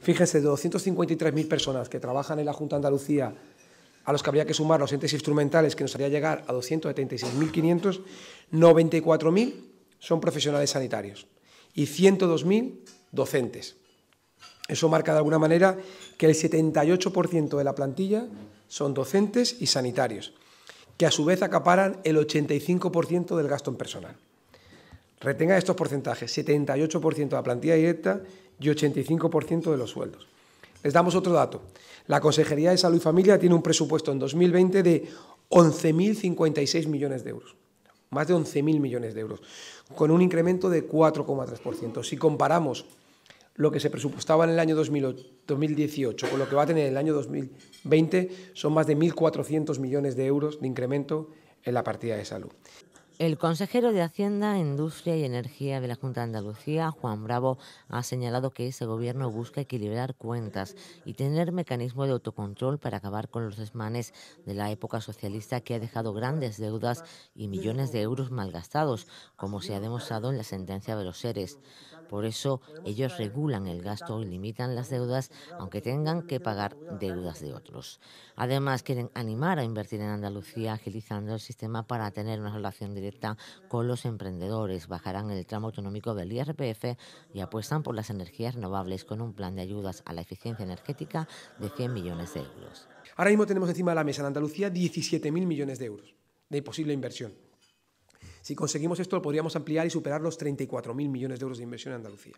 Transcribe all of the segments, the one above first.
Fíjense, 253.000 personas que trabajan en la Junta de Andalucía, a los que habría que sumar los entes instrumentales, que nos haría llegar a 276.500, 94.000 son profesionales sanitarios y 102.000 docentes. Eso marca de alguna manera que el 78% de la plantilla son docentes y sanitarios, que a su vez acaparan el 85% del gasto en personal. Retenga estos porcentajes, 78% de la plantilla directa y 85% de los sueldos. Les damos otro dato. La Consejería de Salud y Familia tiene un presupuesto en 2020 de 11.056 millones de euros, más de 11.000 millones de euros, con un incremento de 4,3%. Si comparamos lo que se presupuestaba en el año 2018 con lo que va a tener en el año 2020, son más de 1.400 millones de euros de incremento en la partida de salud. El consejero de Hacienda, Industria y Energía de la Junta de Andalucía, Juan Bravo, ha señalado que ese gobierno busca equilibrar cuentas y tener mecanismos de autocontrol para acabar con los desmanes de la época socialista que ha dejado grandes deudas y millones de euros malgastados, como se ha demostrado en la sentencia de los seres. Por eso ellos regulan el gasto y limitan las deudas, aunque tengan que pagar deudas de otros. Además, quieren animar a invertir en Andalucía, agilizando el sistema para tener una relación directa con los emprendedores, bajarán el tramo autonómico del IRPF y apuestan por las energías renovables con un plan de ayudas a la eficiencia energética de 100 millones de euros. Ahora mismo tenemos encima de la mesa en Andalucía 17.000 millones de euros de posible inversión. Si conseguimos esto, podríamos ampliar y superar los 34.000 millones de euros de inversión en Andalucía.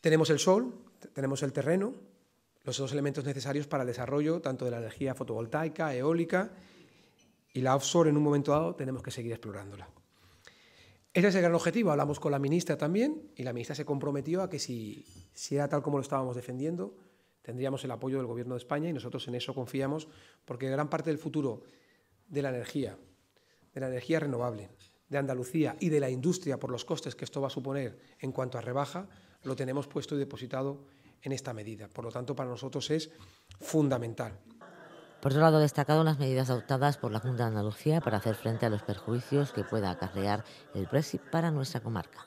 Tenemos el sol, tenemos el terreno, los dos elementos necesarios para el desarrollo tanto de la energía fotovoltaica, eólica y la offshore en un momento dado tenemos que seguir explorándola. Ese es el gran objetivo. Hablamos con la ministra también y la ministra se comprometió a que si, si era tal como lo estábamos defendiendo, tendríamos el apoyo del Gobierno de España y nosotros en eso confiamos porque gran parte del futuro de la energía, de la energía renovable, de Andalucía y de la industria por los costes que esto va a suponer en cuanto a rebaja, lo tenemos puesto y depositado en esta medida. Por lo tanto, para nosotros es fundamental. Por otro lado, ha destacado las medidas adoptadas por la Junta de Andalucía para hacer frente a los perjuicios que pueda acarrear el Brexit para nuestra comarca.